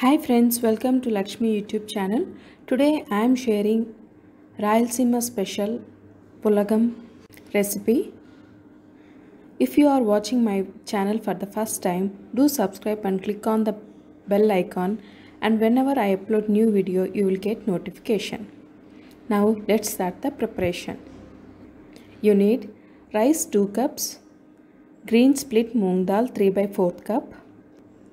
Hi friends, welcome to Lakshmi YouTube channel. Today I am sharing Rayalaseema special Pulagam recipe. If you are watching my channel for the first time, do subscribe and click on the bell icon and whenever I upload new video, you will get notification. Now let's start the preparation. You need rice 2 cups, green split moong dal 3 by 4 cup.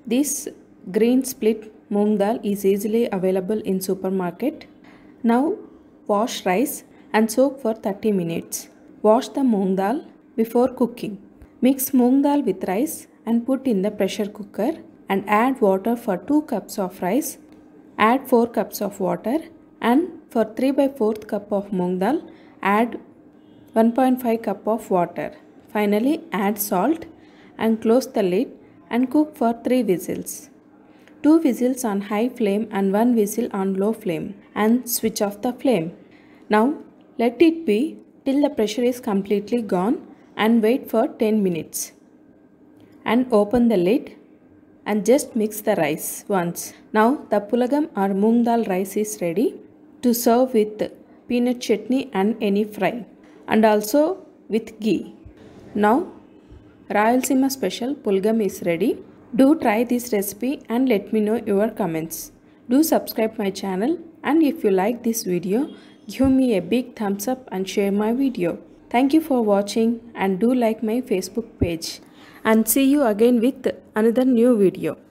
This green split Moong dal is easily available in supermarket. Now wash rice and soak for 30 minutes. Wash the moong dal before cooking. Mix moong dal with rice and put in the pressure cooker and add water for 2 cups of rice. Add 4 cups of water and for 3 by 4th cup of moong dal add 1.5 cup of water. Finally add salt and close the lid and cook for 3 whistles. 2 whistles on high flame and 1 whistle on low flame and switch off the flame. Now let it be till the pressure is completely gone and wait for 10 minutes. And open the lid and just mix the rice once. Now the pulagam or moong dal rice is ready to serve with peanut chutney and any fry and also with ghee. Now Rayalaseema special pulgam is ready. Do try this recipe and let me know your comments. Do subscribe my channel and if you like this video, give me a big thumbs up and share my video. Thank you for watching and do like my Facebook page. And see you again with another new video.